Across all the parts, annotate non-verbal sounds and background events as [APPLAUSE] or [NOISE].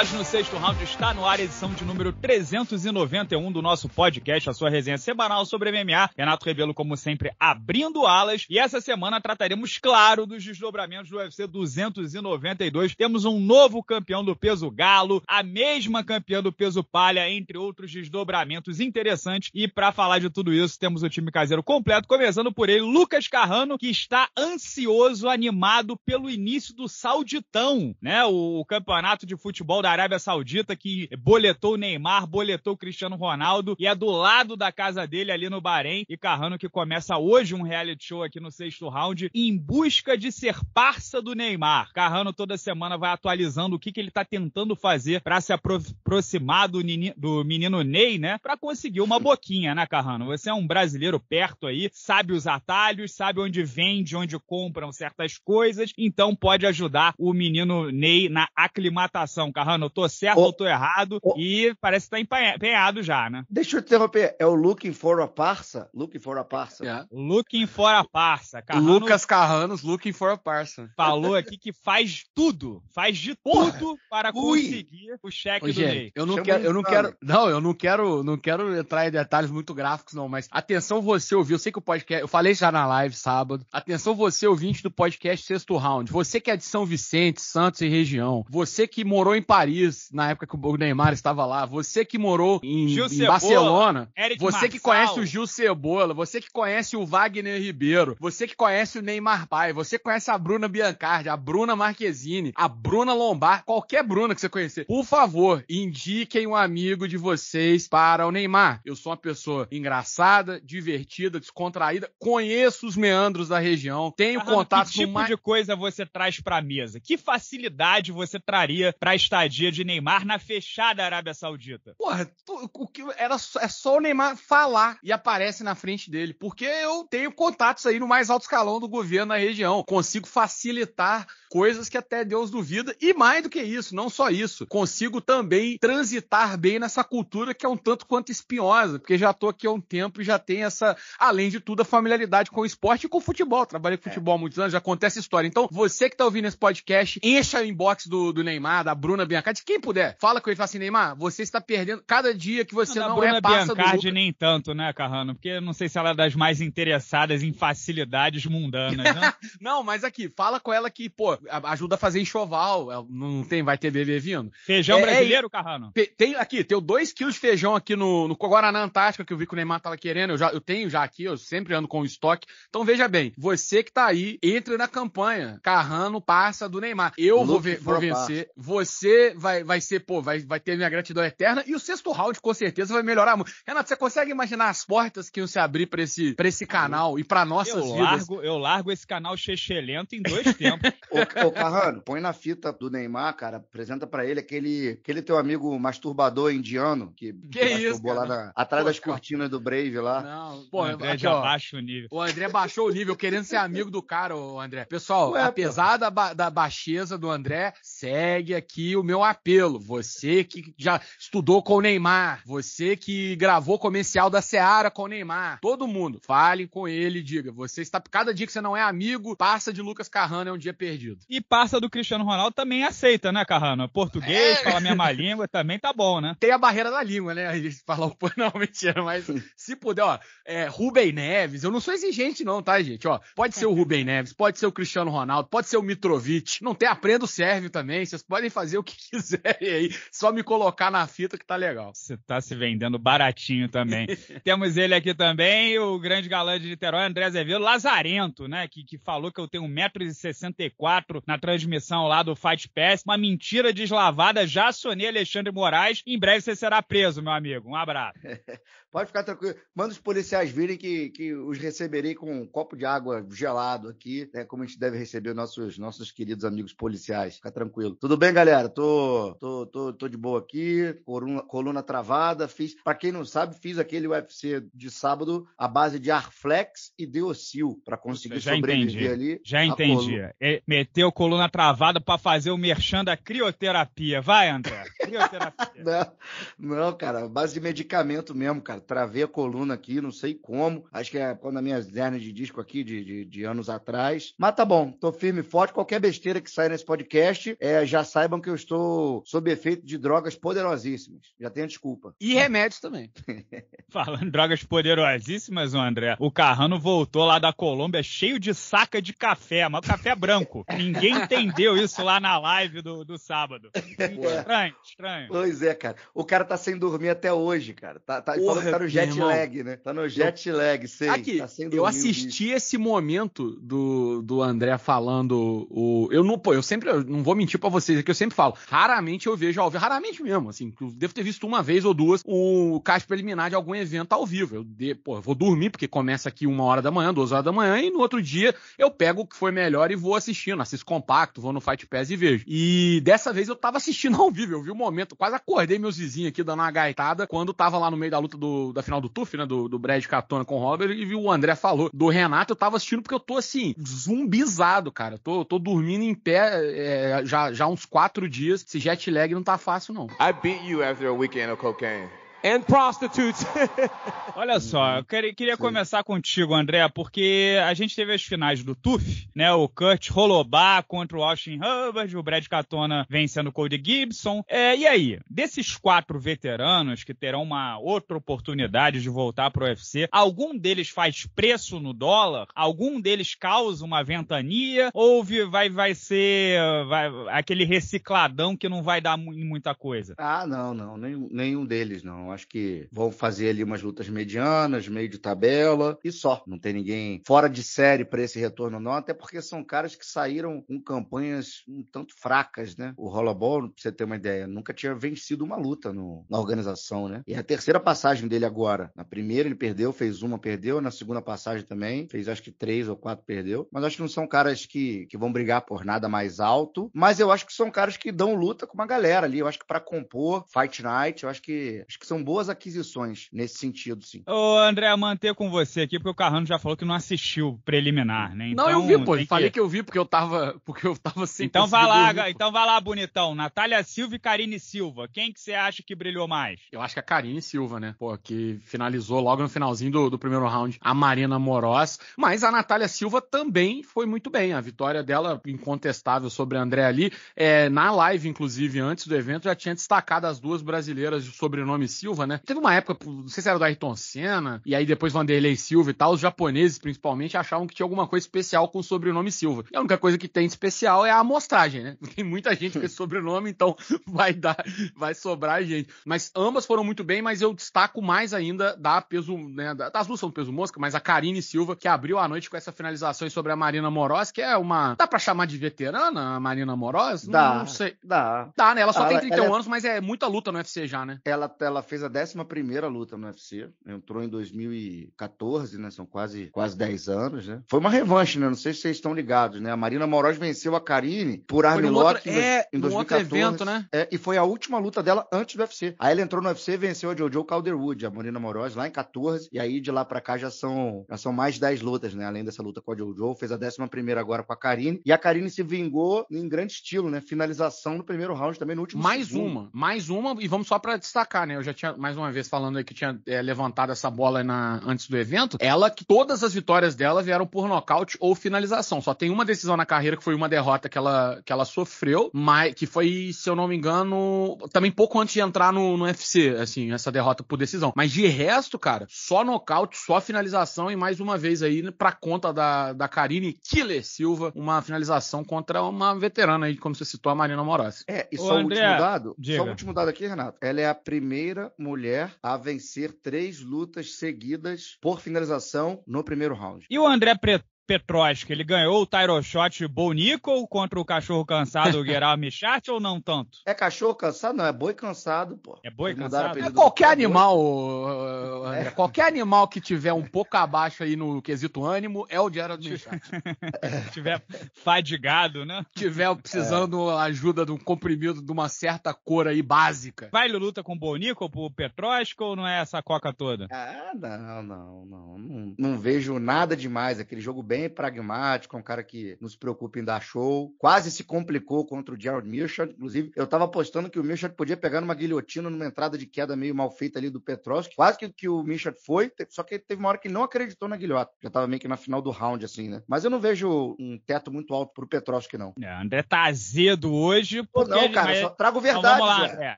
Ligados no sexto round, está no ar a edição de número 391 do nosso podcast, a sua resenha semanal sobre MMA. Renato Rebelo, como sempre, abrindo alas. E essa semana trataremos, claro, dos desdobramentos do UFC 292. Temos um novo campeão do peso galo, a mesma campeã do peso palha, entre outros desdobramentos interessantes. E para falar de tudo isso, temos o time caseiro completo, começando por ele, Lucas Carrano, que está ansioso, animado pelo início do Sauditão, né? O campeonato de futebol da Arábia Saudita que boletou o Neymar, boletou o Cristiano Ronaldo e é do lado da casa dele ali no Bahrein. E Carrano que começa hoje um reality show aqui no sexto round em busca de ser parça do Neymar. Carrano toda semana vai atualizando o que, que ele tá tentando fazer para se aproximar do, nini, do menino Ney, né? Para conseguir uma boquinha, né, Carrano? Você é um brasileiro perto aí, sabe os atalhos, sabe onde vende, onde compram certas coisas, então pode ajudar o menino Ney na aclimatação. Carrano, pensando, eu tô certo ou tô errado, o, e parece que tá empenhado já, né? Deixa eu te interromper, é o Looking for a Parça? Looking for a Parça. Yeah. É. Looking for a Parça. Carrano, Lucas Carranos, Looking for a Parça. Falou aqui que faz tudo, faz de Porra. tudo para conseguir o cheque Ô, do gente, Eu não quero, eu não quero, não, eu não quero, não quero entrar em detalhes muito gráficos não, mas atenção você ouviu, eu sei que o podcast, eu falei já na live sábado, atenção você ouvinte do podcast Sexto Round, você que é de São Vicente, Santos e região, você que morou em Paris Paris, na época que o Neymar estava lá, você que morou em, em Barcelona, Eric você Marçal. que conhece o Gil Cebola, você que conhece o Wagner Ribeiro, você que conhece o Neymar Pai, você conhece a Bruna Biancardi, a Bruna Marquezine, a Bruna Lombar, qualquer Bruna que você conhecer, por favor, indiquem um amigo de vocês para o Neymar. Eu sou uma pessoa engraçada, divertida, descontraída, conheço os meandros da região, tenho Aham, contato que tipo com... Que tipo de coisa você traz a mesa? Que facilidade você traria para estadia dia de Neymar na fechada Arábia Saudita. Porra, tu, o que era é só o Neymar falar e aparece na frente dele, porque eu tenho contatos aí no mais alto escalão do governo na região, consigo facilitar coisas que até Deus duvida e mais do que isso, não só isso, consigo também transitar bem nessa cultura que é um tanto quanto espinhosa, porque já tô aqui há um tempo e já tenho essa, além de tudo, a familiaridade com o esporte e com o futebol. Trabalhei com é. futebol há muitos anos, já acontece história. Então, você que tá ouvindo esse podcast, encha o inbox do, do Neymar, da Bruna Bianchi Biancardi, quem puder, fala com ele, fala assim, Neymar, você está perdendo cada dia que você não, não é passa Biancardi, do Lucas. nem tanto, né, Carrano? Porque eu não sei se ela é das mais interessadas em facilidades mundanas, né? [LAUGHS] não, mas aqui, fala com ela que, pô, ajuda a fazer enxoval, é, não tem, vai ter bebê vindo. Feijão é, é brasileiro, é, Carrano? Tem aqui, tenho 2 quilos de feijão aqui no, no Guaraná Antártica, que eu vi que o Neymar tava querendo, eu, já, eu tenho já aqui, eu sempre ando com o estoque. Então veja bem, você que tá aí, entre na campanha. Carrano passa do Neymar. Eu vou vencer, você ser, vai, vai ser, pô, vai, vai ter minha gratidão eterna. E o sexto round, com certeza, vai melhorar muito. Renato, você consegue imaginar as portas que iam se abrir para esse, pra esse uhum. canal e para nossas eu vidas? Largo, eu largo esse canal chechelento em dois tempos. [LAUGHS] ô, ô, Carrano, põe na fita do Neymar, cara, apresenta para ele aquele, aquele teu amigo masturbador indiano que, que, que isso, lá na, atrás pô, das cortinas do Brave lá. Não, pô, o André aqui, já ó, baixa o nível. O André baixou o nível, querendo ser amigo do cara, ô André. Pessoal, Ué, apesar da, da baixeza do André, segue aqui o meu apelo. Você que já estudou com o Neymar, você que gravou comercial da Seara com o Neymar, todo mundo, fale com ele e diga: você está. Cada dia que você não é amigo, passa de Lucas Carrano, é um dia perdido. E passa do Cristiano Ronaldo também aceita, né, Carrano? Português, é... fala a mesma língua, também tá bom, né? Tem a barreira da língua, né? A gente fala, [LAUGHS] não, mentira, mas se puder, ó, é, Rubem Neves, eu não sou exigente, não, tá, gente? Ó, pode ser o Rubem Neves, pode ser o Cristiano Ronaldo, pode ser o Mitrovic, não tem aprendo sérvio também, vocês podem fazer o que quiserem [LAUGHS] aí. Só me colocar na fita que tá legal. Você tá se vendendo baratinho também. [LAUGHS] Temos ele aqui também, o grande galã de Niterói, André Azevedo, Lazarento, né? Que, que falou que eu tenho 1,64m na transmissão lá do Fight Pass. Uma mentira deslavada. Já sonei Alexandre Moraes. Em breve você será preso, meu amigo. Um abraço. [LAUGHS] Pode ficar tranquilo. Manda os policiais virem que, que os receberei com um copo de água gelado aqui, né? Como a gente deve receber nossos, nossos queridos amigos policiais. Fica tranquilo. Tudo bem, galera? Tô tô, tô, tô, de boa aqui, coluna, coluna travada. Fiz, para quem não sabe, fiz aquele UFC de sábado à base de Arflex e Deocil para conseguir já sobreviver entendi. ali. Já entendi. Coluna. É, meteu coluna travada para fazer o merchan da crioterapia. Vai, André. Crioterapia. [LAUGHS] não, não, cara, base de medicamento mesmo, cara. Travei a coluna aqui, não sei como. Acho que é quando as minhas hernias de disco aqui de, de, de anos atrás. Mas tá bom, tô firme e forte. Qualquer besteira que sair nesse podcast, é, já saibam que eu estou estou sob efeito de drogas poderosíssimas. Já tenho desculpa. E remédios também. [LAUGHS] Falando drogas poderosíssimas, André, o Carrano voltou lá da Colômbia cheio de saca de café, mas café branco. Ninguém entendeu isso lá na live do, do sábado. Estranho, estranho. Pois é, cara. O cara tá sem dormir até hoje, cara. Tá, tá, Porra, tá no jet lag, né? Tá no jet lag, sei. Aqui, tá eu assisti esse momento do, do André falando o... Eu não, pô, eu sempre, eu não vou mentir para vocês, é que eu sempre falo, raramente eu vejo ao vivo, raramente mesmo, assim, devo ter visto uma vez ou duas o caixa preliminar de algum evento ao vivo. Eu, de, pô, eu vou dormir, porque começa aqui uma hora da manhã, duas horas da manhã, e no outro dia eu pego o que foi melhor e vou assistindo, assisto compacto, vou no Fight Pass e vejo. E dessa vez eu tava assistindo ao vivo, eu vi o um momento, quase acordei meus vizinhos aqui dando uma gaitada quando tava lá no meio da luta do, da final do TUF, né, do, do Brad Catona com o Robert, e vi o André falou do Renato, eu tava assistindo porque eu tô assim, zumbizado, cara. Eu tô, tô dormindo em pé é, já, já uns quatro dias esse jet lag não tá fácil, não. I beat you after a weekend of cocaine and prostitutes. [LAUGHS] Olha só, eu queria, queria começar contigo, André, porque a gente teve as finais do TUF, né? O Kurt Rolobá contra o Austin Hubbard, o Brad Catona vencendo o Cody Gibson. É, e aí, desses quatro veteranos que terão uma outra oportunidade de voltar para o UFC, algum deles faz preço no dólar? Algum deles causa uma ventania? Ou vai, vai ser vai, aquele recicladão que não vai dar muita coisa? Ah, não, não, nenhum, nenhum deles não. Então, acho que vão fazer ali umas lutas medianas, meio de tabela e só. Não tem ninguém fora de série para esse retorno, não, até porque são caras que saíram com campanhas um tanto fracas, né? O Rollerball, pra você ter uma ideia, nunca tinha vencido uma luta no, na organização, né? E a terceira passagem dele agora. Na primeira ele perdeu, fez uma, perdeu. Na segunda passagem também, fez acho que três ou quatro, perdeu. Mas acho que não são caras que, que vão brigar por nada mais alto. Mas eu acho que são caras que dão luta com uma galera ali. Eu acho que para compor Fight Night, eu acho que, acho que são foram boas aquisições nesse sentido, sim. Ô, André, manter com você aqui, porque o Carrano já falou que não assistiu preliminar, né? Então, não, eu então, vi, pô. Que... Falei que eu vi porque eu tava, porque eu tava sem Então vai lá, ouvir, então vá lá, bonitão. Natália Silva e Karine Silva. Quem que você acha que brilhou mais? Eu acho que a Karine Silva, né? Pô, que finalizou logo no finalzinho do, do primeiro round a Marina Moroz. Mas a Natália Silva também foi muito bem. A vitória dela, incontestável sobre a André ali. É, na live, inclusive, antes do evento, já tinha destacado as duas brasileiras de sobrenome Silva. Silva, né? Teve uma época, não sei se era do Ayrton Senna, e aí depois Vanderlei Silva e tal, os japoneses principalmente achavam que tinha alguma coisa especial com o sobrenome Silva. E a única coisa que tem de especial é a amostragem, né? [LAUGHS] Tem muita gente com esse sobrenome, então [LAUGHS] vai dar, vai sobrar gente. Mas ambas foram muito bem, mas eu destaco mais ainda da peso, né, das duas são peso mosca, mas a Karine Silva, que abriu a noite com essa finalização sobre a Marina Moroz, que é uma, dá para chamar de veterana a Marina Moroz? Dá, não, não sei. Dá. Dá, né? Ela só ela, tem 31 é ela... É anos, mas é muita luta no UFC já, né? Ela, ela fez fez a 11 luta no UFC, entrou em 2014, né? São quase, quase 10 anos, né? Foi uma revanche, né? Não sei se vocês estão ligados, né? A Marina Moroz venceu a Karine por armlock em, é, em 2014. Outro evento, né? É, e foi a última luta dela antes do UFC. Aí ela entrou no UFC e venceu a Jojo Calderwood, a Marina Moroz, lá em 14. E aí de lá pra cá já são, já são mais 10 lutas, né? Além dessa luta com a Jojo, fez a 11 agora com a Karine. E a Karine se vingou em grande estilo, né? Finalização no primeiro round também, no último Mais segundo. uma, mais uma, e vamos só pra destacar, né? Eu já tinha tinha, mais uma vez falando aí que tinha é, levantado essa bola na, antes do evento, ela que todas as vitórias dela vieram por nocaute ou finalização. Só tem uma decisão na carreira que foi uma derrota que ela, que ela sofreu, mas que foi, se eu não me engano, também pouco antes de entrar no, no UFC, assim, essa derrota por decisão. Mas de resto, cara, só nocaute, só finalização e mais uma vez aí né, pra conta da, da Karine Killer Silva, uma finalização contra uma veterana aí, como você citou, a Marina Moraes. É, e só Ô, o André, último dado, diga. só o último dado aqui, Renato. Ela é a primeira mulher a vencer três lutas seguidas por finalização no primeiro round. E o André Preto? Petroski, ele ganhou o Tyro Shot Bonico contra o cachorro cansado [LAUGHS] geral Michat ou não tanto? É cachorro cansado? Não, é boi cansado, pô. É boi cansado? É qualquer animal, André, é. qualquer animal que tiver um pouco abaixo aí no quesito ânimo é o geral Michat. [LAUGHS] tiver fadigado, né? Tiver precisando é. ajuda de um comprimido de uma certa cor aí básica. Vai luta com o Bonico pro Petroski ou não é essa coca toda? Ah, não, não, não. Não, não vejo nada demais. Aquele jogo bem bem pragmático, é um cara que nos preocupa em dar show. Quase se complicou contra o Gerald Mirchard. Inclusive, eu estava apostando que o Mirchard podia pegar numa guilhotina numa entrada de queda meio mal feita ali do Petrovski. Quase que, que o Mirchard foi, só que teve uma hora que ele não acreditou na guilhota. Já estava meio que na final do round, assim, né? Mas eu não vejo um teto muito alto pro Petrovski, não. É, André tá azedo hoje. Pô, não, cara, só trago verdade. Então, vamos lá, é.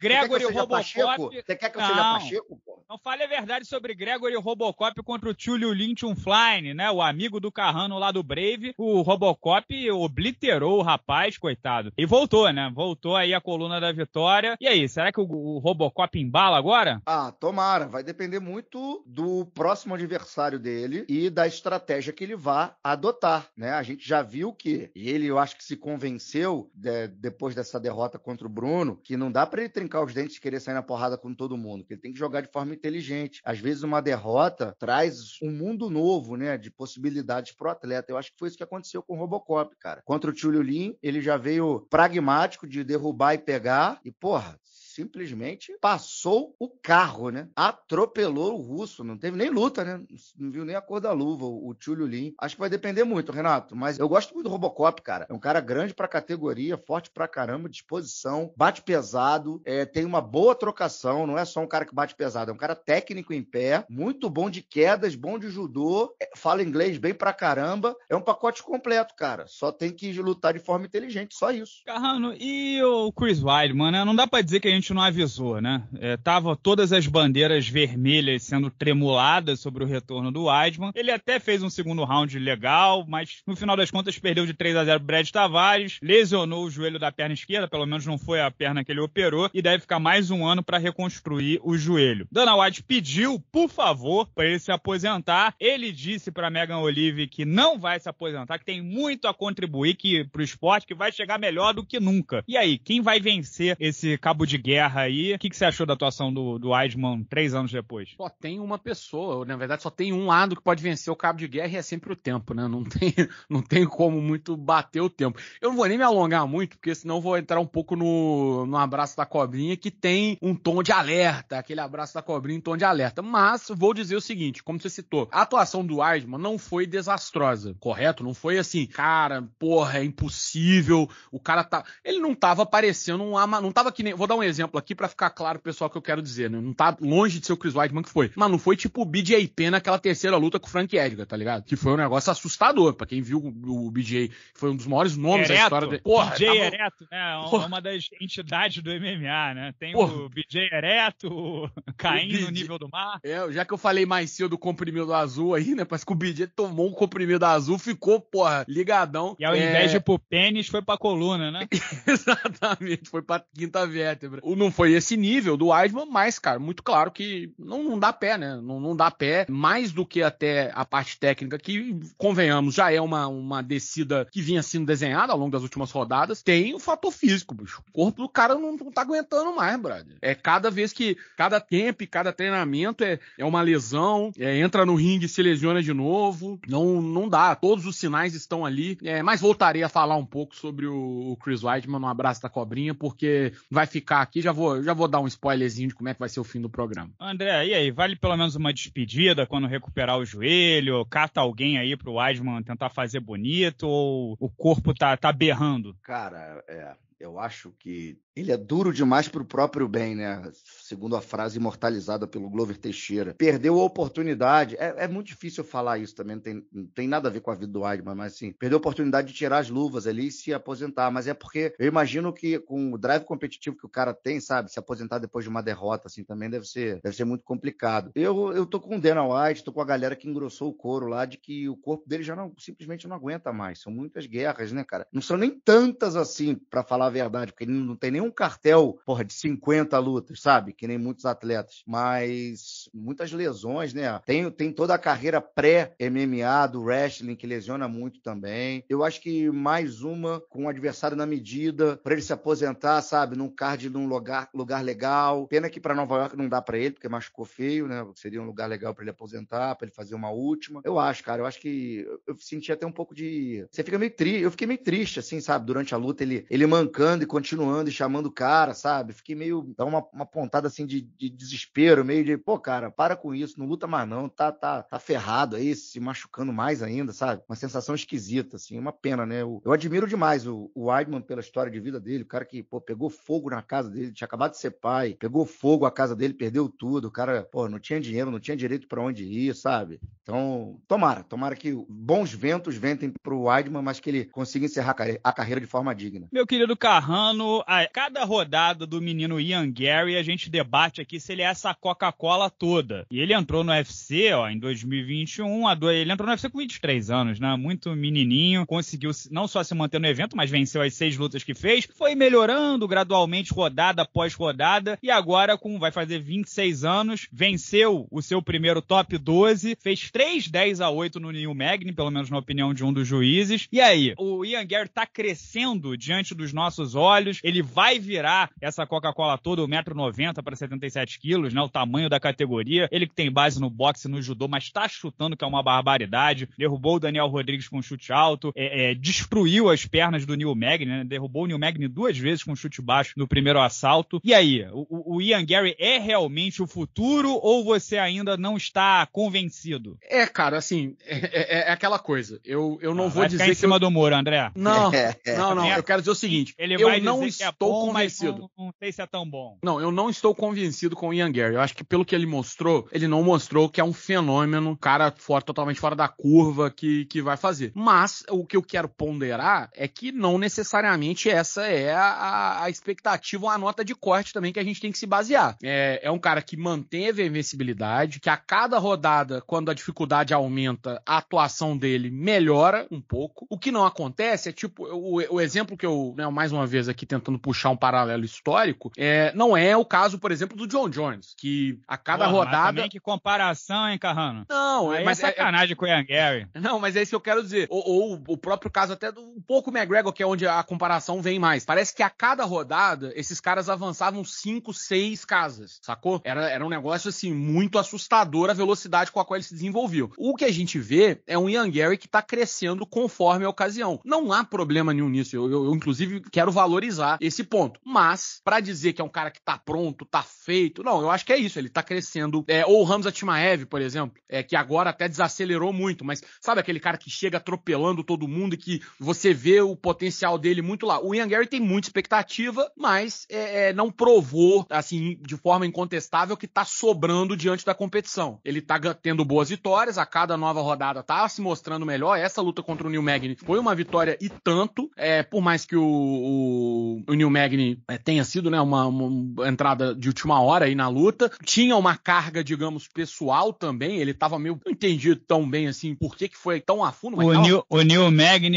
Gregory Robocop... Você quer que eu seja Pacheco? Quer que eu seja Pacheco? Pô? Não fale a verdade sobre Gregory Robocop contra o Tulio Lynch Flyne, né? O amigo do Carrano lá do Brave. O Robocop obliterou o rapaz, coitado. E voltou, né? Voltou aí a coluna da vitória. E aí, será que o, o Robocop embala agora? Ah, tomara. Vai depender muito do próximo adversário dele e da estratégia que ele vá adotar, né? A gente já viu que e ele, eu acho que se convenceu de, né, depois dessa derrota contra o Bruno, que não dá para ele trincar os dentes e querer sair na porrada com todo mundo, que ele tem que jogar de forma inteligente. Às vezes uma derrota traz um mundo novo, né, de possibilidades pro atleta. Eu acho que foi isso que aconteceu com o Robocop, cara. Contra o Tchulio Lin, ele já veio pragmático de derrubar e pegar e porra, simplesmente passou o carro, né? Atropelou o russo. Não teve nem luta, né? Não viu nem a cor da luva, o Tio Lin. Acho que vai depender muito, Renato. Mas eu gosto muito do Robocop, cara. É um cara grande pra categoria, forte pra caramba, disposição, bate pesado, é, tem uma boa trocação. Não é só um cara que bate pesado, é um cara técnico em pé, muito bom de quedas, bom de judô, é, fala inglês bem pra caramba. É um pacote completo, cara. Só tem que lutar de forma inteligente, só isso. Carrano, e o Chris Weidman, né? Não dá pra dizer que a gente gente não avisou, né? É, tava todas as bandeiras vermelhas sendo tremuladas sobre o retorno do Weidman. Ele até fez um segundo round legal, mas no final das contas perdeu de 3 a 0 Brad Tavares, lesionou o joelho da perna esquerda, pelo menos não foi a perna que ele operou, e deve ficar mais um ano para reconstruir o joelho. Dana White pediu, por favor, para ele se aposentar. Ele disse para Megan Olive que não vai se aposentar, que tem muito a contribuir para o esporte, que vai chegar melhor do que nunca. E aí, quem vai vencer esse cabo de guerra? guerra aí. O que, que você achou da atuação do, do Weidman três anos depois? Só tem uma pessoa, na verdade, só tem um lado que pode vencer o cabo de guerra e é sempre o tempo, né? Não [LAUGHS] tem, não tem como muito bater o tempo. Eu não vou nem me alongar muito, porque senão vou entrar um pouco no, no abraço da cobrinha, que tem um tom de alerta, aquele abraço da cobrinha em tom de alerta. Mas vou dizer o seguinte, como você citou, a atuação do Weidman não foi desastrosa, correto? Não foi assim, cara, porra, é impossível, o cara tá. Ele não tava parecendo um ama, não tava que nem. Vou dar um exemplo exemplo aqui para ficar claro pro pessoal que eu quero dizer, né? Não tá longe de ser o Chris Weidman que foi. Mas não foi tipo o BJP naquela terceira luta com o Frank Edgar, tá ligado? Que foi um negócio assustador para quem viu o, o BJ, foi um dos maiores nomes Ereto. da história. De... Porra, BJ tava... Tá Ereto, né? É porra. Uma das entidades do MMA, né? Tem Porra. o BJ Ereto, [LAUGHS] caindo BJ... no nível do mar. É, já que eu falei mais cedo do comprimido azul aí, né? Parece que o BJ tomou o comprimido azul, ficou, porra, ligadão. E ao é... invés de ir pro pênis, foi pra coluna, né? [LAUGHS] Exatamente, foi pra quinta vértebra não foi esse nível do Weidman, mas, cara, muito claro que não, não dá pé, né? Não, não dá pé, mais do que até a parte técnica, que, convenhamos, já é uma, uma descida que vinha sendo desenhada ao longo das últimas rodadas, tem o fator físico, bicho. O corpo do cara não, não tá aguentando mais, brother. É cada vez que, cada tempo, cada treinamento é, é uma lesão, é, entra no ringue, se lesiona de novo. Não, não dá, todos os sinais estão ali. É, mas voltarei a falar um pouco sobre o, o Chris Weidman no Abraço da Cobrinha, porque vai ficar aqui que já vou, já vou dar um spoilerzinho de como é que vai ser o fim do programa. André, e aí? Vale pelo menos uma despedida quando recuperar o joelho? Cata alguém aí pro Wiseman tentar fazer bonito? Ou o corpo tá, tá berrando? Cara, é eu acho que ele é duro demais pro próprio bem, né? segundo a frase imortalizada pelo Glover Teixeira. Perdeu a oportunidade. É, é muito difícil falar isso também, não tem, não tem, nada a ver com a vida do Weidman, mas assim, perdeu a oportunidade de tirar as luvas ali e se aposentar. Mas é porque eu imagino que com o drive competitivo que o cara tem, sabe, se aposentar depois de uma derrota, assim, também deve ser, deve ser muito complicado. Eu, eu tô com o Dana White, tô com a galera que engrossou o couro lá, de que o corpo dele já não, simplesmente não aguenta mais. São muitas guerras, né, cara? Não são nem tantas assim, para falar a verdade, porque ele não tem nenhum cartel, porra, de 50 lutas, sabe? que nem muitos atletas, mas muitas lesões, né? Tem, tem toda a carreira pré-MMA do wrestling, que lesiona muito também. Eu acho que mais uma com o adversário na medida, para ele se aposentar, sabe, num card num lugar, lugar legal. Pena que para Nova York não dá para ele, porque machucou feio, né? Seria um lugar legal para ele aposentar, para ele fazer uma última. Eu acho, cara, eu acho que eu senti até um pouco de. Você fica meio triste, eu fiquei meio triste, assim, sabe, durante a luta, ele, ele mancando e continuando e chamando o cara, sabe? Fiquei meio. dá uma, uma pontada assim de, de, desespero, meio de, pô, cara, para com isso, não luta mais não, tá, tá, tá ferrado aí, se machucando mais ainda, sabe? Uma sensação esquisita, assim, uma pena, né? Eu, eu admiro demais o, o Weidman pela história de vida dele, o cara que, pô, pegou fogo na casa dele, tinha acabado de ser pai, pegou fogo a casa dele, perdeu tudo, o cara, pô, não tinha dinheiro, não tinha direito para onde ir, sabe? Então, tomara, tomara que bons ventos ventem pro Weidman, mas que ele consiga encerrar a carreira de forma digna. Meu querido Carrano, a cada rodada do menino Ian Gary, a gente debate aqui se ele é essa Coca-Cola toda. E ele entrou no UFC, ó, em 2021, ele entrou no UFC com 23 anos, né? Muito menininho, conseguiu não só se manter no evento, mas venceu as seis lutas que fez, foi melhorando gradualmente, rodada após rodada, e agora com, vai fazer 26 anos, venceu o seu primeiro top 12, fez 3 10 a 8 no New Magny, pelo menos na opinião de um dos juízes. E aí, o Ian Gary tá crescendo diante dos nossos olhos, ele vai virar essa Coca-Cola toda, 1,90m para 77 quilos, né? O tamanho da categoria. Ele que tem base no boxe, no judô, mas tá chutando que é uma barbaridade. Derrubou o Daniel Rodrigues com um chute alto, é, é, destruiu as pernas do Neil Magny, né? Derrubou o Neil Magny duas vezes com um chute baixo no primeiro assalto. E aí, o, o Ian Gary é realmente o futuro ou você ainda não está convencido? É, cara, assim, é, é, é aquela coisa. Eu, eu não ah, vou vai dizer. Ficar em cima eu... do muro, André. Não, [LAUGHS] é. não, não. Eu quero dizer o seguinte. Ele eu não é estou bom, convencido. Não, não sei se é tão bom. Não, eu não estou convencido com o Ian Gary. Eu acho que pelo que ele mostrou, ele não mostrou que é um fenômeno, cara fora, totalmente fora da curva que, que vai fazer. Mas o que eu quero ponderar é que não necessariamente essa é a, a expectativa ou a nota de corte também que a gente tem que se basear. É, é um cara que manteve a invencibilidade, que a cada rodada, quando a dificuldade aumenta, a atuação dele melhora um pouco. O que não acontece é tipo, o, o exemplo que eu, né, mais uma vez aqui tentando puxar um paralelo histórico, é, não é o caso, por por exemplo, do John Jones, que a cada Porra, rodada. também que comparação, hein, Carrano? Não, Aí é mas. É, é- sacanagem é... com o Ian Gary. [LAUGHS] Não, mas é isso que eu quero dizer. Ou, ou, o próprio caso até do um pouco McGregor, que é onde a comparação vem mais. Parece que a cada rodada, esses caras avançavam 5, 6 casas, sacou? Era, era um negócio, assim, muito assustador a velocidade com a qual ele se desenvolveu. O que a gente vê é um Ian Gary que tá crescendo conforme a ocasião. Não há problema nenhum nisso. Eu, eu, eu inclusive, quero valorizar esse ponto. Mas, para dizer que é um cara que tá pronto, tá feito. Não, eu acho que é isso, ele tá crescendo. É, ou o Hamza Timaev, por exemplo, é que agora até desacelerou muito, mas sabe aquele cara que chega atropelando todo mundo e que você vê o potencial dele muito lá. O Ian Gary tem muita expectativa, mas é, é não provou, assim, de forma incontestável que tá sobrando diante da competição. Ele tá tendo boas vitórias, a cada nova rodada tá se mostrando melhor. Essa luta contra o Neil Magny foi uma vitória e tanto, é, por mais que o, o, o Neil Magny é, tenha sido, né, uma, uma entrada de última hora aí na luta. Tinha uma carga, digamos, pessoal também. Ele tava meio. Não entendi tão bem assim por que, que foi tão a fundo. o, Neil, o Neil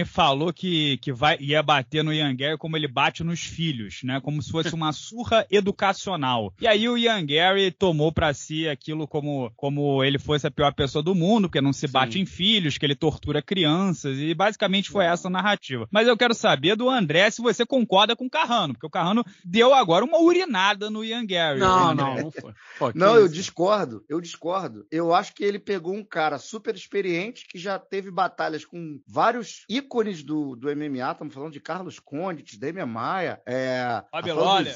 falou que, que vai, ia bater no Ian Gary como ele bate nos filhos, né? Como se fosse uma [LAUGHS] surra educacional. E aí o Ian Gary tomou para si aquilo como, como ele fosse a pior pessoa do mundo, porque não se bate Sim. em filhos, que ele tortura crianças. E basicamente foi essa a narrativa. Mas eu quero saber do André se você concorda com o Carrano, porque o Carrano deu agora uma urinada no Ian Gary. Não, não, não foi. Pô, não, eu discordo, eu discordo. Eu acho que ele pegou um cara super experiente que já teve batalhas com vários ícones do, do MMA. Estamos falando de Carlos Condit, Demian Maia, é,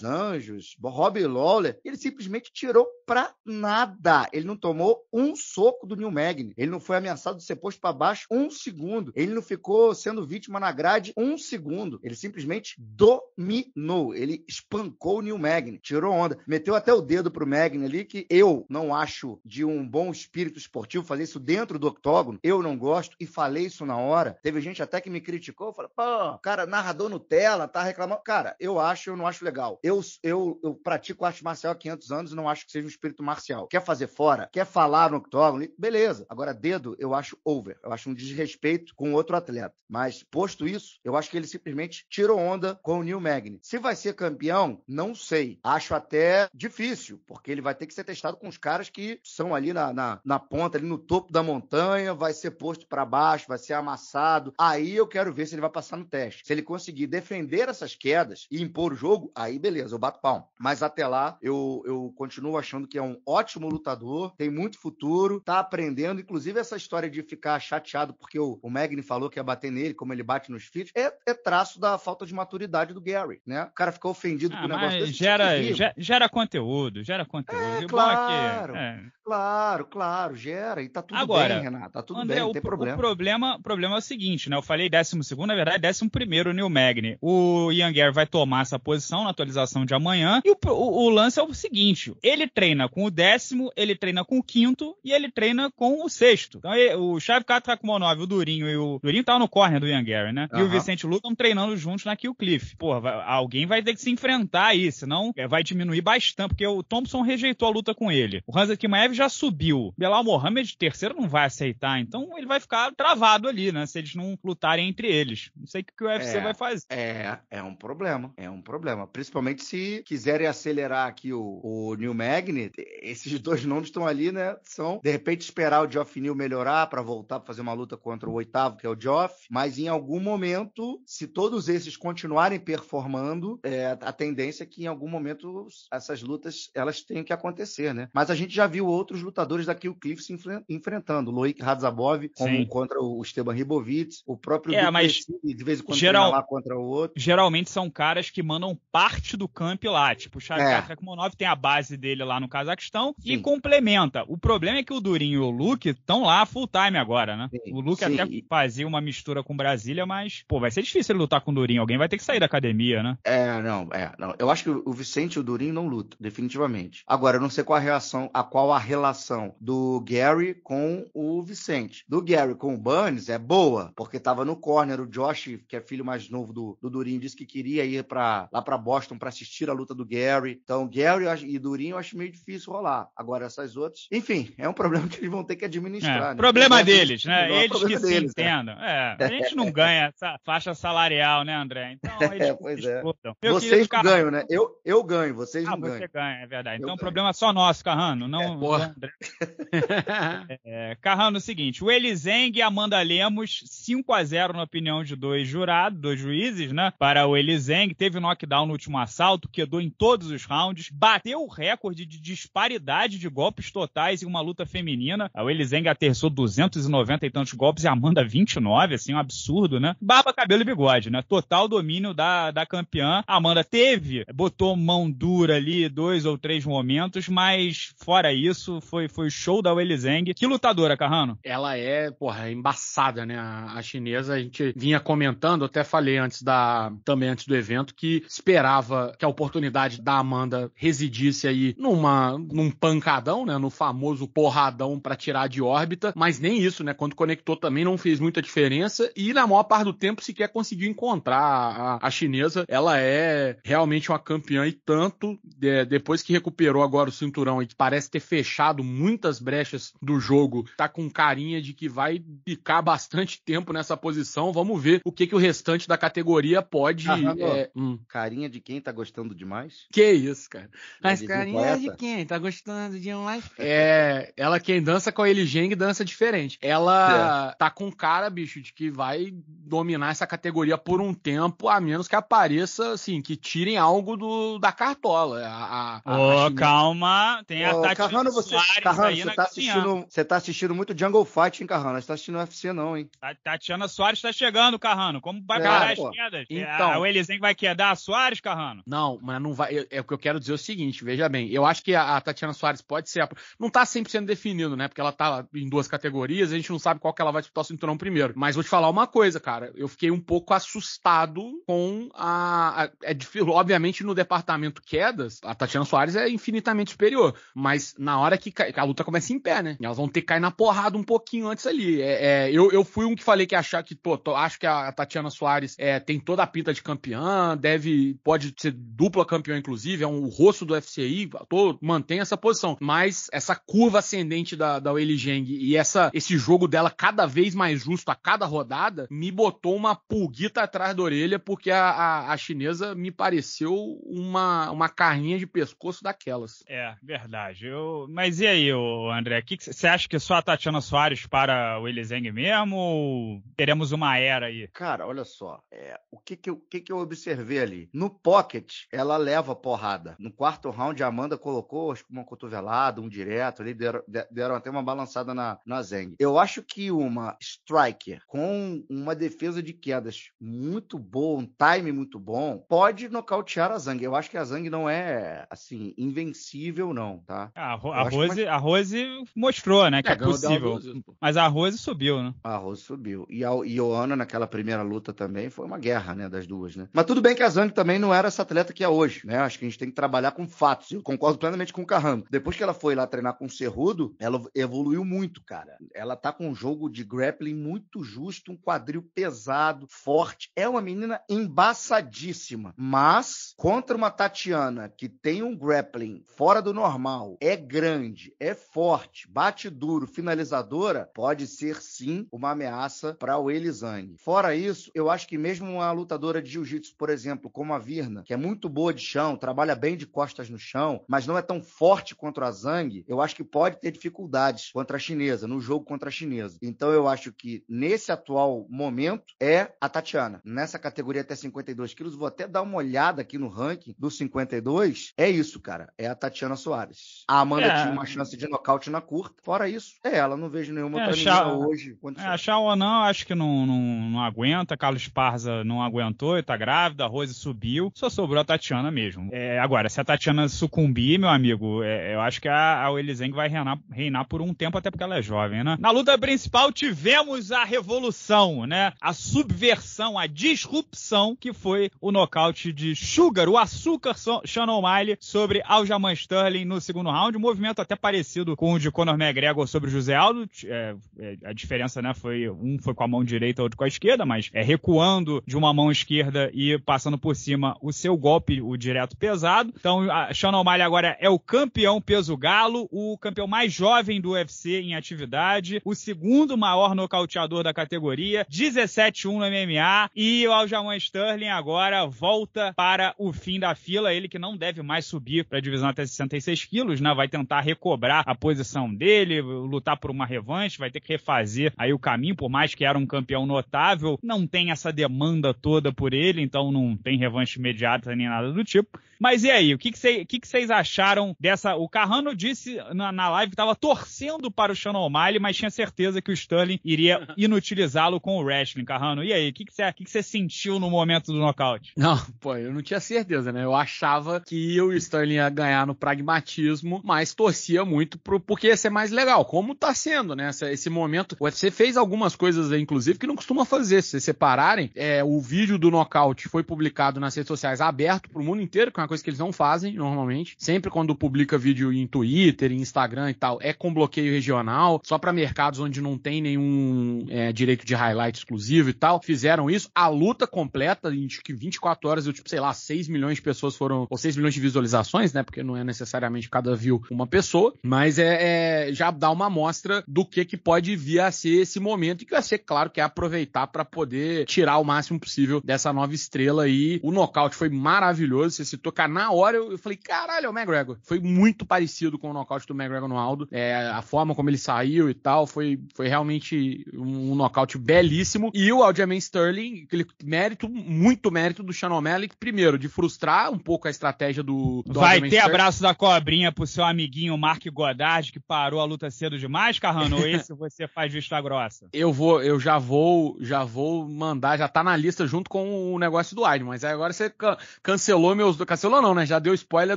Anjos, Rob Lawler. Ele simplesmente tirou pra nada. Ele não tomou um soco do Neil Magny. Ele não foi ameaçado de ser posto para baixo um segundo. Ele não ficou sendo vítima na grade um segundo. Ele simplesmente dominou. Ele espancou o Neil Magny, tirou onda meteu até o dedo pro Magni ali, que eu não acho de um bom espírito esportivo fazer isso dentro do octógono. Eu não gosto e falei isso na hora. Teve gente até que me criticou, falou, pô, cara, narrador Nutella, tá reclamando. Cara, eu acho, eu não acho legal. Eu, eu, eu pratico arte marcial há 500 anos e não acho que seja um espírito marcial. Quer fazer fora? Quer falar no octógono? Beleza. Agora, dedo, eu acho over. Eu acho um desrespeito com outro atleta. Mas, posto isso, eu acho que ele simplesmente tirou onda com o Neil Magni Se vai ser campeão, não sei. Acho até é difícil, porque ele vai ter que ser testado com os caras que são ali na, na, na ponta, ali no topo da montanha, vai ser posto para baixo, vai ser amassado. Aí eu quero ver se ele vai passar no teste. Se ele conseguir defender essas quedas e impor o jogo, aí beleza, eu bato pau. Mas até lá, eu, eu continuo achando que é um ótimo lutador, tem muito futuro, tá aprendendo. Inclusive, essa história de ficar chateado porque o, o Magni falou que ia bater nele, como ele bate nos feats, é, é traço da falta de maturidade do Gary, né? O cara ficou ofendido ah, com o negócio desse. Gera, tipo gera gera conteúdo, gera conteúdo. É, é claro, aqui, é. claro, claro, gera. E tá tudo Agora, bem, Renato, tá tudo André, bem, não o, tem problema. O problema, problema é o seguinte, né? Eu falei 12 na verdade, 11 o Neil Magny. O Ian Guerre vai tomar essa posição na atualização de amanhã. E o, o, o, lance é o seguinte: ele treina com o décimo, ele treina com o quinto e ele treina com o sexto. Então ele, o Shavkat com o Durinho e o. Durinho tava no corner do Ian Guerre, né? Uhum. E o Vicente Lu estão treinando juntos na Kill Cliff. Porra, vai, alguém vai ter que se enfrentar aí, senão é, vai diminuir bastante faz tanto, porque o Thompson rejeitou a luta com ele. O Hansa Kimaev já subiu. Belal Mohamed, terceiro, não vai aceitar. Então ele vai ficar travado ali, né? Se eles não lutarem entre eles. Não sei o que o UFC é, vai fazer. É, é um problema. É um problema. Principalmente se quiserem acelerar aqui o, o New Magnet, esses dois nomes estão ali, né? São, de repente, esperar o Geoff Neal melhorar para voltar pra fazer uma luta contra o oitavo, que é o Geoff. Mas em algum momento, se todos esses continuarem performando, é, a tendência é que em algum momento a essas lutas elas têm que acontecer, né? Mas a gente já viu outros lutadores daqui o Cliff se enfre enfrentando. Loic Radzabov como, contra o Esteban Ribovitz, o próprio é, mas de vez em quando geral, lá contra o outro. Geralmente são caras que mandam parte do camp lá. Tipo, o Shavkat é. tem a base dele lá no Cazaquistão Sim. e complementa. O problema é que o Durinho e o Luke estão lá full time agora, né? Sim. O Luke Sim. até fazia uma mistura com Brasília, mas, pô, vai ser difícil ele lutar com o Durinho. Alguém vai ter que sair da academia, né? É, não, é, não. Eu acho que o Vicente e o Durinho não luto, definitivamente. Agora, eu não sei qual a reação, a qual a relação do Gary com o Vicente. Do Gary com o Burns é boa, porque tava no corner, o Josh, que é filho mais novo do, do Durinho, disse que queria ir pra, lá para Boston para assistir a luta do Gary. Então, Gary e Durinho eu acho meio difícil rolar. Agora, essas outras, enfim, é um problema [LAUGHS] que eles vão ter que administrar. É, né? Problema é deles, né? É eles problema que deles, se é. entendam. Né? É, [LAUGHS] a gente não ganha essa faixa salarial, né, André? Então, [LAUGHS] eles é, pois disputam. É. Eu vocês ficar... ganham, né? Eu, eu ganho, vocês ah, não ganha. Você ganha, é verdade. então, o problema é só nosso, Carrano. Não, é, porra. [LAUGHS] é, Carrano, é o seguinte: o Elizeng e Amanda Lemos, 5 a 0 na opinião de dois jurados, dois juízes, né? Para o Elizeng. Teve knockdown no último assalto, quedou em todos os rounds, bateu o recorde de disparidade de golpes totais em uma luta feminina. O Elizeng aterçou 290 e tantos golpes e a Amanda 29, assim, um absurdo, né? Barba, cabelo e bigode, né? Total domínio da, da campeã. A Amanda teve, botou mão dura ali ali dois ou três momentos, mas fora isso, foi, foi show da Weili Zeng. Que lutadora, Carrano? Ela é, porra, embaçada, né? A, a chinesa, a gente vinha comentando, até falei antes da, também antes do evento, que esperava que a oportunidade da Amanda residisse aí numa, num pancadão, né? No famoso porradão para tirar de órbita, mas nem isso, né? Quando conectou também não fez muita diferença e na maior parte do tempo sequer conseguiu encontrar a, a chinesa. Ela é realmente uma campeã e tanto de, depois que recuperou agora o cinturão e que parece ter fechado muitas brechas do jogo, tá com carinha de que vai ficar bastante tempo nessa posição. Vamos ver o que, que o restante da categoria pode. Ah, é, hum. Carinha de quem tá gostando demais? Que isso, cara. Mas carinha de quem tá gostando demais? [LAUGHS] É, ela quem dança com a Eligeng dança diferente. Ela é. tá com cara, bicho, de que vai dominar essa categoria por um tempo, a menos que apareça, assim, que tirem algo do, da cartola. A, a, oh, a calma, tem oh, a Tati Carrano, você, Soares Carrano, você tá, assistindo, você tá assistindo muito Jungle Fight, hein, Carrano? Você tá assistindo UFC, não, hein? Tá- Tatiana Soares tá chegando, Carrano. Como vai é, parar pô. as quedas? É, então, é, o Elizen vai quedar a Soares, Carrano? Não, mas não vai. é o que eu quero dizer é o seguinte, veja bem. Eu acho que a, a Tatiana Soares pode ser. A, não tá sendo definido, né? Porque ela tá em duas categorias, a gente não sabe qual que ela vai disputar o cinturão primeiro. Mas vou te falar uma coisa, cara. Eu fiquei um pouco assustado com a. a é, obviamente, no departamento quedas, a Tatiana Soares é infinitamente superior. Mas na hora que, cai, a luta começa em pé, né? E elas vão ter que cair na porrada um pouquinho antes ali. É, é, eu, eu fui um que falei que achar que, pô, tô, acho que a Tatiana Soares é, tem toda a pinta de campeã, deve, pode ser dupla campeã, inclusive, é um o rosto do FCI, tô, mantém essa posição. Mas essa curva ascendente da, da Weili Zheng e essa, esse jogo dela cada vez mais justo a cada rodada, me botou uma pulguita atrás da orelha, porque a, a, a chinesa me pareceu uma, uma carrinha perninha de pescoço daquelas. É, verdade. Eu... Mas e aí, André? Você acha que só a Tatiana Soares para o Elizeng mesmo? Ou teremos uma era aí? Cara, olha só. É, o que que, eu, que que eu observei ali? No pocket, ela leva porrada. No quarto round, a Amanda colocou acho, uma cotovelada, um direto ali, deram, deram até uma balançada na, na Zeng. Eu acho que uma striker com uma defesa de quedas muito boa, um time muito bom, pode nocautear a Zang. Eu acho que a Zang não é é, assim, invencível, não, tá? a, Rose, mais... a Rose mostrou, né, que é, é possível. Mas a Rose subiu, né? A Rose subiu. E a Ioana, naquela primeira luta também, foi uma guerra, né, das duas, né? Mas tudo bem que a Zang também não era essa atleta que é hoje, né? Acho que a gente tem que trabalhar com fatos. Eu concordo plenamente com o Carrano. Depois que ela foi lá treinar com o Cerrudo, ela evoluiu muito, cara. Ela tá com um jogo de grappling muito justo, um quadril pesado, forte. É uma menina embaçadíssima. Mas, contra uma Tatiana que tem um grappling fora do normal, é grande, é forte, bate duro, finalizadora, pode ser sim uma ameaça para o Elizang. Fora isso, eu acho que mesmo uma lutadora de jiu-jitsu, por exemplo, como a Virna, que é muito boa de chão, trabalha bem de costas no chão, mas não é tão forte contra a Zhang, eu acho que pode ter dificuldades contra a chinesa, no jogo contra a chinesa. Então eu acho que nesse atual momento é a Tatiana. Nessa categoria até 52 quilos, vou até dar uma olhada aqui no ranking dos 52 2 é isso, cara. É a Tatiana Soares. A Amanda é. tinha uma chance de nocaute na curta. Fora isso, é ela. Não vejo nenhuma é, outra hoje. É, a Shaw não, acho que não, não, não aguenta. Carlos Parza não aguentou, tá grávida. A Rose subiu. Só sobrou a Tatiana mesmo. É, agora, se a Tatiana sucumbir, meu amigo, é, eu acho que a, a Elizeng vai reinar, reinar por um tempo, até porque ela é jovem, né? Na luta principal tivemos a revolução, né? A subversão, a disrupção que foi o nocaute de Sugar, o açúcar Shannon Sean O'Malley sobre Aljamain Sterling no segundo round. Um movimento até parecido com o de Conor McGregor sobre o José Aldo. É, é, a diferença né, foi um foi com a mão direita, outro com a esquerda, mas é, recuando de uma mão esquerda e passando por cima o seu golpe, o direto pesado. Então, a Sean O'Malley agora é o campeão peso galo, o campeão mais jovem do UFC em atividade, o segundo maior nocauteador da categoria, 17-1 no MMA e o Aljamain Sterling agora volta para o fim da fila, ele que não deve deve mais subir para a divisão até 66 quilos, né? Vai tentar recobrar a posição dele, lutar por uma revanche, vai ter que refazer aí o caminho, por mais que era um campeão notável, não tem essa demanda toda por ele, então não tem revanche imediata nem nada do tipo. Mas e aí, o que vocês que que que, acharam dessa? O Carrano disse na, na live que estava torcendo para o Sean O'Malley, mas tinha certeza que o Sterling iria [LAUGHS] inutilizá-lo com o wrestling, Carrano. E aí, o que você que que sentiu no momento do nocaute? Não, pô, eu não tinha certeza, né? Eu achava que que o Sterling ia ganhar no pragmatismo, mas torcia muito pro, porque ia ser mais legal, como tá sendo, né? Esse, esse momento. O UFC fez algumas coisas, inclusive, que não costuma fazer. Se vocês separarem, é, o vídeo do nocaute foi publicado nas redes sociais aberto pro mundo inteiro, que é uma coisa que eles não fazem normalmente. Sempre quando publica vídeo em Twitter, em Instagram e tal, é com bloqueio regional, só para mercados onde não tem nenhum é, direito de highlight exclusivo e tal. Fizeram isso. A luta completa, em que 24 horas, eu tipo, sei lá, 6 milhões de pessoas foram, ou 6 milhões milhões de visualizações, né? Porque não é necessariamente cada view uma pessoa, mas é, é já dá uma amostra do que, que pode vir a ser esse momento e que vai ser, claro, que é aproveitar para poder tirar o máximo possível dessa nova estrela aí. O nocaute foi maravilhoso, você se tocar na hora eu, eu falei, caralho, é o McGregor. Foi muito parecido com o nocaute do McGregor no Aldo, é, a forma como ele saiu e tal, foi, foi realmente um, um nocaute belíssimo. E o Aljamain Sterling, aquele mérito, muito mérito do Sean O'Malley, primeiro, de frustrar um pouco a estratégia do. do Vai ter abraço da cobrinha pro seu amiguinho Mark Godard, que parou a luta cedo demais, Carrano, ou esse você faz vista grossa? [LAUGHS] Eu vou, eu já vou, já vou mandar, já tá na lista junto com o negócio do Aiden, mas agora você can, cancelou meus. Cancelou não, né? Já deu spoiler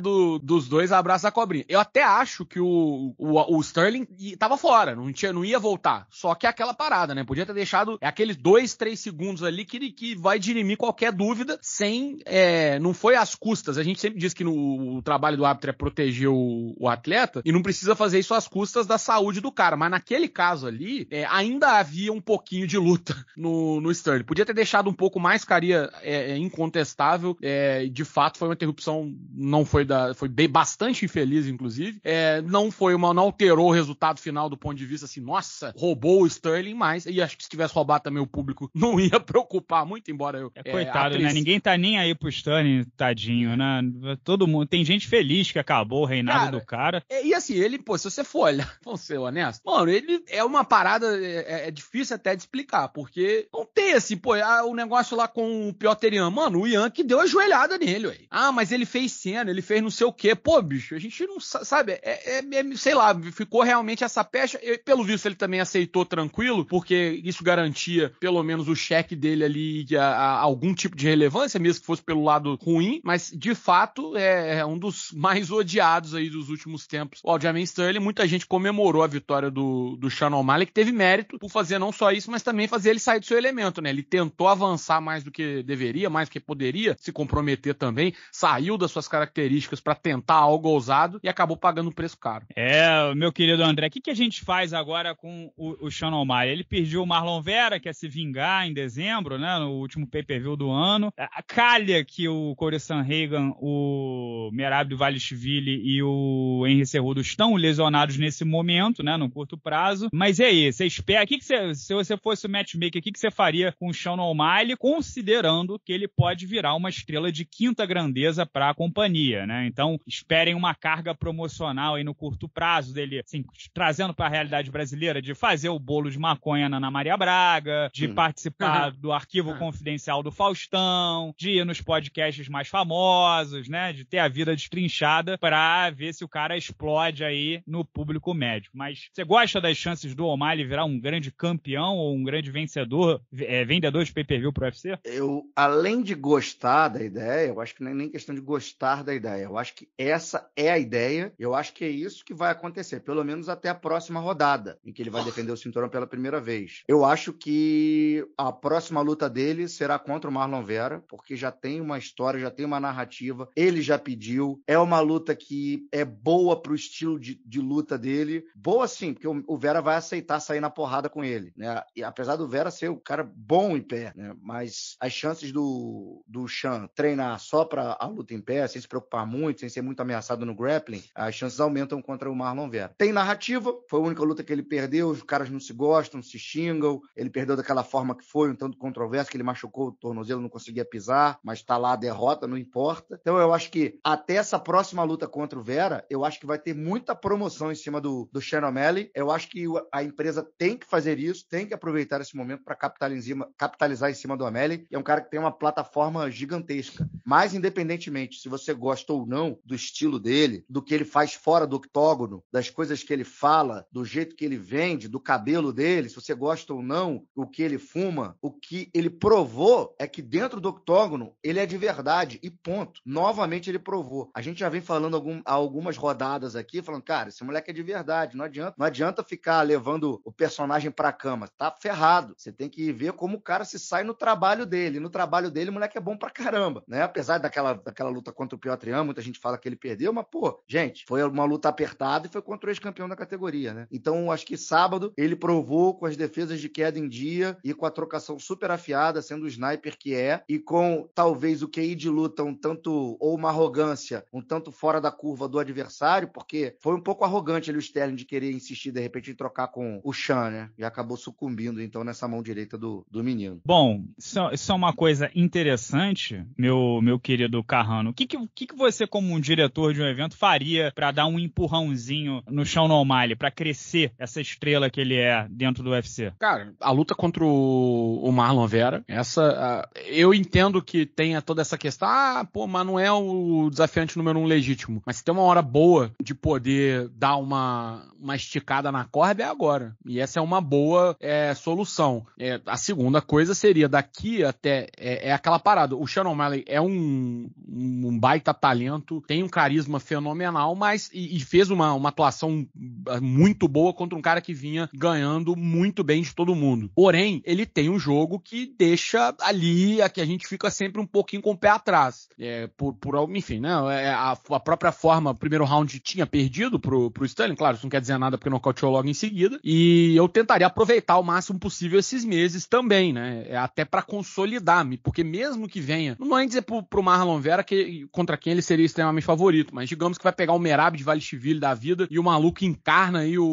do, dos dois abraços da cobrinha. Eu até acho que o, o, o Sterling tava fora, não, tinha, não ia voltar. Só que é aquela parada, né? Podia ter deixado é aqueles dois, três segundos ali que, que vai dirimir qualquer dúvida sem. É, não foi às custas. A gente sempre diz diz que no, o trabalho do árbitro é proteger o, o, atleta e não precisa fazer isso às custas da saúde do cara. Mas naquele caso ali, é, ainda havia um pouquinho de luta [LAUGHS] no, no Sterling. Podia ter deixado um pouco mais, caria é, é, incontestável. É, de fato, foi uma interrupção, não foi da. Foi bem, bastante infeliz, inclusive. É, não foi uma. Não alterou o resultado final do ponto de vista assim, nossa, roubou o Sterling, mais E acho que se tivesse roubado também o público, [LAUGHS] não ia preocupar muito, embora eu. É, é coitado, né? atriz... né? Ninguém tá nem aí pro Sterling, tadinho, né? Todo mundo. Tem gente feliz que acabou o reinado cara, do cara. E, é, e, assim, ele, pô, se você for olhar, [LAUGHS] vamos ser honesto, mano, ele é uma parada. É, é, é difícil até de explicar, porque não tem assim, pô, ah, o negócio lá com o Ian. Mano, o Ian que deu a joelhada nele, aí Ah, mas ele fez cena, ele fez não sei o quê. Pô, bicho, a gente não sabe. É, é, é sei lá, ficou realmente essa pecha. Eu, pelo visto, ele também aceitou tranquilo, porque isso garantia pelo menos o cheque dele ali a, a algum tipo de relevância, mesmo que fosse pelo lado ruim, mas de fato fato, é, é um dos mais odiados aí dos últimos tempos. O Aljamain Sterling, muita gente comemorou a vitória do, do Sean O'Malley, que teve mérito por fazer não só isso, mas também fazer ele sair do seu elemento, né? Ele tentou avançar mais do que deveria, mais do que poderia, se comprometer também, saiu das suas características para tentar algo ousado e acabou pagando um preço caro. É, meu querido André, o que, que a gente faz agora com o, o Sean O'Malley? Ele perdeu o Marlon Vera, que é se vingar em dezembro, né? No último pay-per-view do ano. A calha que o Corey Sanhagan, o o Merab Valishvili e o Henry Cerrudo estão lesionados nesse momento, né, no curto prazo. Mas e é aí, você espera, que que você, se você fosse o matchmaker, o que, que você faria com o Sean O'Malley, considerando que ele pode virar uma estrela de quinta grandeza para a companhia, né? Então, esperem uma carga promocional aí no curto prazo dele, assim, trazendo para a realidade brasileira de fazer o bolo de maconha na Ana Maria Braga, de hum. participar uhum. do arquivo uhum. confidencial do Faustão, de ir nos podcasts mais famosos, né? né? De ter a vida destrinchada para ver se o cara explode aí no público médio. Mas você gosta das chances do O'Malley virar um grande campeão ou um grande vencedor, é, vendedor de pay-per-view pro UFC? Eu, além de gostar da ideia, eu acho que não é nem questão de gostar da ideia. Eu acho que essa é a ideia. Eu acho que é isso que vai acontecer, pelo menos até a próxima rodada, em que ele vai defender o cinturão pela primeira vez. Eu acho que a próxima luta dele será contra o Marlon Vera, porque já tem uma história, já tem uma narrativa. E ele já pediu. É uma luta que é boa pro estilo de, de luta dele. Boa sim, porque o, o, Vera vai aceitar sair na porrada com ele, né? E apesar do Vera ser o um cara bom em pé, né? Mas as chances do, do Chan treinar só pra a luta em pé, sem se preocupar muito, sem ser muito ameaçado no grappling, as chances aumentam contra o Marlon Vera. Tem narrativa, foi a única luta que ele perdeu, os caras não se gostam, se xingam, ele perdeu daquela forma que foi, um tanto controverso, que ele machucou o tornozelo, não conseguia pisar, mas tá lá a derrota, não importa. Então eu acho acho que até essa próxima luta contra o Vera, eu acho que vai ter muita promoção em cima do, do Shannon O'Malley. Eu acho que a empresa tem que fazer isso, tem que aproveitar esse momento para capitalizar, capitalizar em cima do O'Malley. É um cara que tem uma plataforma gigantesca. Mas, independentemente se você gosta ou não do estilo dele, do que ele faz fora do octógono, das coisas que ele fala, do jeito que ele vende, do cabelo dele, se você gosta ou não, o que ele fuma, o que ele provou é que dentro do octógono ele é de verdade e ponto. Novamente, novamente ele provou. A gente já vem falando algum, algumas rodadas aqui, falando, cara, esse moleque é de verdade, não adianta, não adianta ficar levando o personagem pra cama, tá ferrado. Você tem que ver como o cara se sai no trabalho dele. No trabalho dele, o moleque é bom pra caramba, né? Apesar daquela, daquela luta contra o Piotrian, muita gente fala que ele perdeu, mas, pô, gente, foi uma luta apertada e foi contra o ex-campeão da categoria, né? Então, acho que sábado ele provou com as defesas de queda em dia e com a trocação super afiada, sendo o sniper que é, e com talvez o QI de luta um tanto ou uma arrogância um tanto fora da curva do adversário, porque foi um pouco arrogante ali o Sterling de querer insistir de repente em trocar com o Chan, né? E acabou sucumbindo então nessa mão direita do, do menino. Bom, isso, é uma coisa interessante, meu, meu querido Carrano. O que, que, que você, como um diretor de um evento, faria para dar um empurrãozinho no no O'Malley, para crescer essa estrela que ele é dentro do UFC? Cara, a luta contra o, o Marlon Vera, essa. eu entendo que tenha toda essa questão, ah, pô, mas não é o o desafiante número um legítimo. Mas se tem uma hora boa de poder dar uma, uma esticada na corda, é agora. E essa é uma boa é, solução. É, a segunda coisa seria daqui até. É, é aquela parada. O Shannon Malley é um, um baita talento, tem um carisma fenomenal, mas. E, e fez uma, uma atuação é, muito boa contra um cara que vinha ganhando muito bem de todo mundo. Porém, ele tem um jogo que deixa ali a que a gente fica sempre um pouquinho com o pé atrás. É, por, por por enfim, né? É, é, a, a, própria forma, primeiro round tinha perdido pro, pro Sterling, claro, isso não quer dizer nada porque nocauteou logo em seguida. E eu tentaria aproveitar o máximo possível esses meses também, né? É, até para consolidar-me, porque mesmo que venha, não é nem dizer pro, pro Marlon Vera que contra quem ele seria extremamente favorito, mas digamos que vai pegar o Merab de Vale Valestiville da vida e o maluco encarna aí o,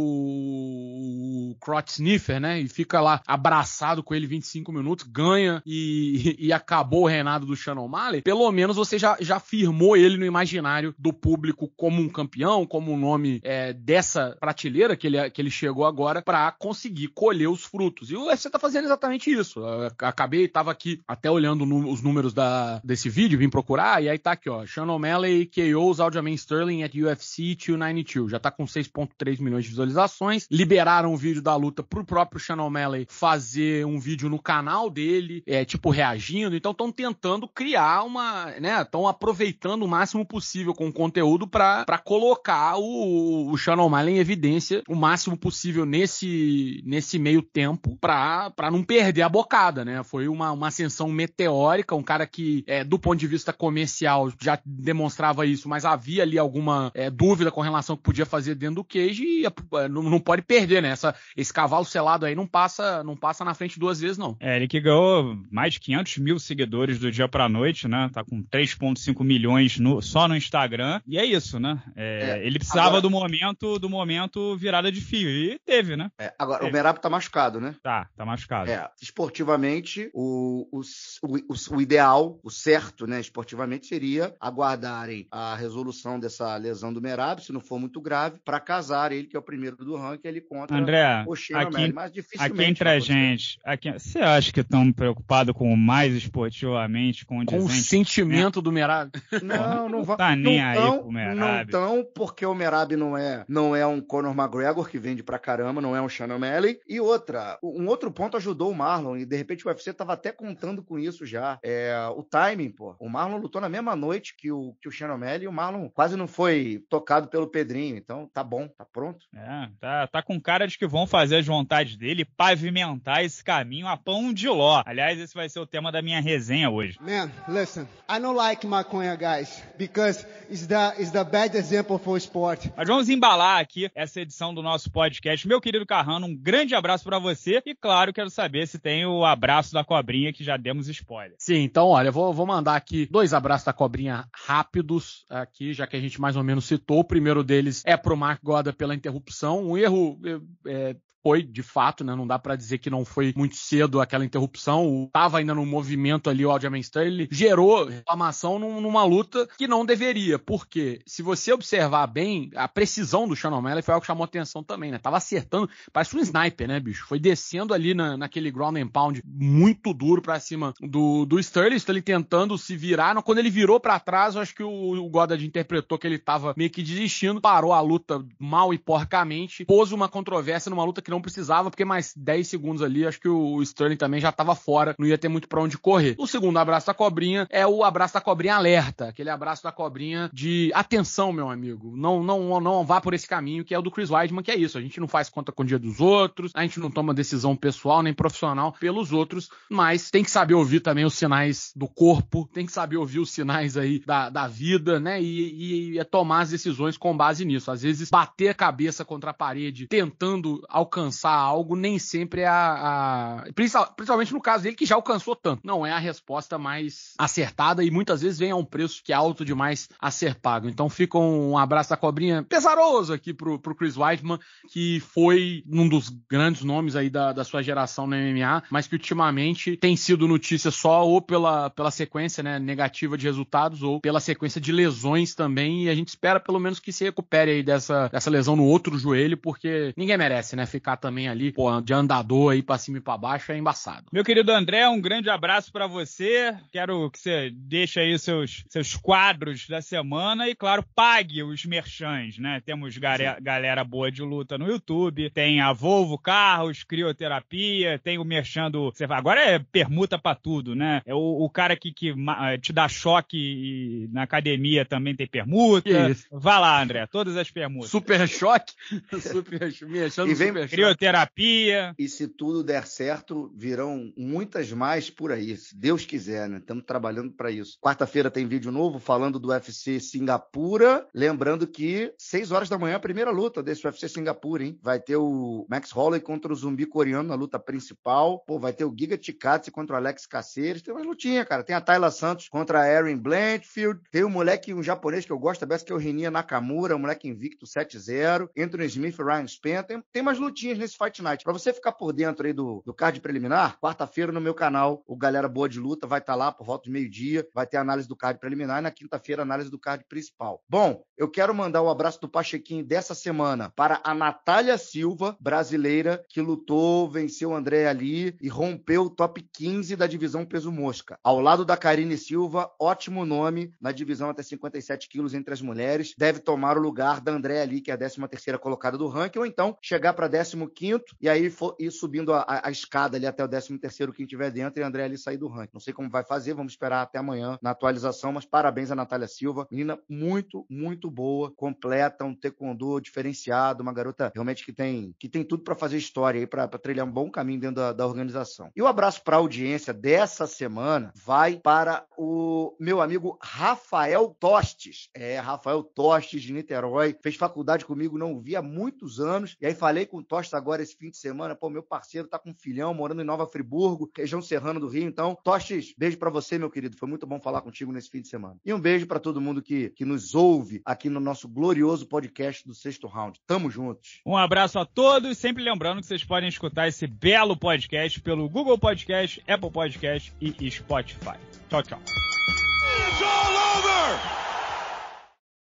o Sniffer, né? E fica lá abraçado com ele 25 minutos, ganha e, e acabou o reinado do Shannon Malley. Pelo menos você já, já afirmou ele no imaginário do público como um campeão, como um nome é, dessa prateleira que ele, que ele chegou agora para conseguir colher os frutos. E o UFC tá fazendo exatamente isso. Eu acabei, tava aqui até olhando os números da, desse vídeo, vim procurar, e aí tá aqui, ó. Sean O'Malley KOs Aljamain Sterling at UFC 292. Já tá com 6.3 milhões de visualizações. Liberaram o vídeo da luta pro próprio Sean O'Malley fazer um vídeo no canal dele, é, tipo, reagindo. Então estão tentando criar uma, né, estão aproveitando aproveitando o máximo possível com o conteúdo para colocar o, o channel O'Malley em evidência o máximo possível nesse, nesse meio tempo para não perder a bocada, né? Foi uma, uma ascensão meteórica, um cara que, é, do ponto de vista comercial, já demonstrava isso, mas havia ali alguma é, dúvida com relação ao que podia fazer dentro do queijo e é, é, não, não, pode perder, né? Essa, esse cavalo selado aí não passa, não passa na frente duas vezes, não. É, ele que ganhou mais de 500 mil seguidores do dia para noite, né? Tá com 3,5 milhões no, só no Instagram. E é isso, né? É, é. Ele precisava agora... do momento do momento virada de fio. E teve, né? É, agora, teve. o Merab tá machucado, né? Tá, tá machucado. É, esportivamente, o, o, o, o ideal, o certo, né, esportivamente, seria aguardarem a resolução dessa lesão do Merab, se não for muito grave, para casar ele, que é o primeiro do ranking, ele contra André, o aqui, mas dificilmente. Aqui entre a gente, aqui, você acha que estão preocupados com o mais esportivamente Com o sentimento do Merab? Não, não vão. Tá nem não aí tão, Não porque o Merab não é, não é um Conor McGregor que vende pra caramba, não é um Shannon O'Malley. E outra, um outro ponto ajudou o Marlon, e de repente o UFC tava até contando com isso já. É, o timing, pô. O Marlon lutou na mesma noite que o, que o Shannon O'Malley e o Marlon quase não foi tocado pelo Pedrinho. Então tá bom, tá pronto. É, tá, tá com cara de que vão fazer as vontades dele, pavimentar esse caminho a pão de ló. Aliás, esse vai ser o tema da minha resenha hoje. Man, listen, I don't like maconha vergonha, guys, because it's the, it's the bad example for sport. Mas vamos embalar aqui essa edição do nosso podcast. Meu querido Carrano, um grande abraço para você e, claro, quero saber se tem o abraço da cobrinha que já demos spoiler. Sim, então, olha, vou, vou mandar aqui dois abraços da cobrinha rápidos aqui, já que a gente mais ou menos citou. O primeiro deles é pro Mark Goda pela interrupção, um erro é, foi, de fato, né? Não dá para dizer que não foi muito cedo aquela interrupção. Tava ainda no movimento ali o Aljamain Sterling. Gerou reclamação numa luta que não deveria. Porque, se você observar bem, a precisão do Shannon O'Malley foi algo que chamou atenção também, né? Tava acertando, parece um sniper, né, bicho? Foi descendo ali na, naquele ground and pound muito duro para cima do, do Sterling. Sterling tentando se virar. Quando ele virou para trás, eu acho que o, o Goddard interpretou que ele tava meio que desistindo. Parou a luta mal e porcamente. Pôs uma controvérsia numa luta que não não precisava, porque mais 10 segundos ali, acho que o Sterling também já estava fora, não ia ter muito para onde correr. O segundo abraço da cobrinha é o abraço da cobrinha alerta, aquele abraço da cobrinha de atenção, meu amigo. Não, não, não vá por esse caminho, que é o do Chris Weidman, que é isso. A gente não faz conta com o dia dos outros, a gente não toma decisão pessoal nem profissional pelos outros, mas tem que saber ouvir também os sinais do corpo, tem que saber ouvir os sinais aí da, da vida, né? E, e, e é tomar as decisões com base nisso. Às vezes, bater a cabeça contra a parede, tentando alcançar alcançar algo nem sempre é a, a. Principalmente no caso dele, que já alcançou tanto. Não é a resposta mais acertada e muitas vezes vem a um preço que é alto demais a ser pago. Então fica um abraço da cobrinha pesaroso aqui pro, pro Chris Weidman, que foi um dos grandes nomes aí da, da sua geração no MMA, mas que ultimamente tem sido notícia só ou pela, pela sequência né, negativa de resultados ou pela sequência de lesões também. E a gente espera pelo menos que se recupere aí dessa, dessa lesão no outro joelho, porque ninguém merece, né? Ficar ficar também ali, pô, de andador aí pra cima e pra baixo é embaçado. Meu querido André, um grande abraço para você. Quero que você deixe aí seus, seus quadros da semana e, claro, pague os merchans, né? Temos galera boa de luta no YouTube, tem a Volvo Carros, Crioterapia, tem o merchan do. Agora é permuta pra tudo, né? É o, o cara que, que eh, te dá choque na academia também tem permuta. Vá lá, André, todas as permutas. Super choque? [LAUGHS] super, merchan e vem, super crioterapia. E se tudo der certo, virão muitas mais por aí, se Deus quiser, né? Estamos trabalhando para isso. Quarta-feira tem vídeo novo falando do UFC Singapura. Lembrando que seis horas da manhã é a primeira luta desse UFC Singapura, hein? Vai ter o Max Holloway contra o zumbi coreano na luta principal. Pô, vai ter o Giga Ticatse contra o Alex Caceres. Tem umas lutinhas, cara. Tem a Tayla Santos contra a Erin Blanchfield. Tem um moleque, um japonês que eu gosto best, que é o Renia Nakamura, um moleque invicto 7-0. o Smith e Ryan Spencer. Tem, tem umas lutinhas dias nesse Fight Night. Para você ficar por dentro aí do, do card preliminar, quarta-feira no meu canal, o Galera Boa de Luta vai estar tá lá por volta de meio-dia, vai ter análise do card preliminar e na quinta-feira análise do card principal. Bom, eu quero mandar o um abraço do Pachequinho dessa semana para a Natália Silva, brasileira, que lutou, venceu o André ali e rompeu o top 15 da divisão peso mosca. Ao lado da Karine Silva, ótimo nome na divisão até 57 quilos entre as mulheres. Deve tomar o lugar da André ali, que é a 13 terceira colocada do ranking, ou então chegar para a 15, e aí for, ir subindo a, a, a, escada ali até o 13, quem tiver dentro, e André ali sair do ranking. Não sei como vai fazer, vamos esperar até amanhã na atualização, mas parabéns a Natália Silva. Menina muito, muito boa, completa, um taekwondo diferenciado, uma garota realmente que tem, que tem tudo para fazer história aí, para trilhar um bom caminho dentro da, da organização. E o um abraço para a audiência dessa semana vai para o meu amigo Rafael Tostes. É, Rafael Tostes de Niterói, fez faculdade comigo, não vi há muitos anos, e aí falei com o Tostes Costa agora esse fim de semana. Pô, meu parceiro tá com um filhão morando em Nova Friburgo, região serrana do Rio. Então, Tostes, beijo para você, meu querido. Foi muito bom falar contigo nesse fim de semana. E um beijo para todo mundo que, que nos ouve aqui no nosso glorioso podcast do Sexto Round. Tamo juntos. Um abraço a todos. Sempre lembrando que vocês podem escutar esse belo podcast pelo Google Podcast, Apple Podcast e Spotify. Tchau, tchau.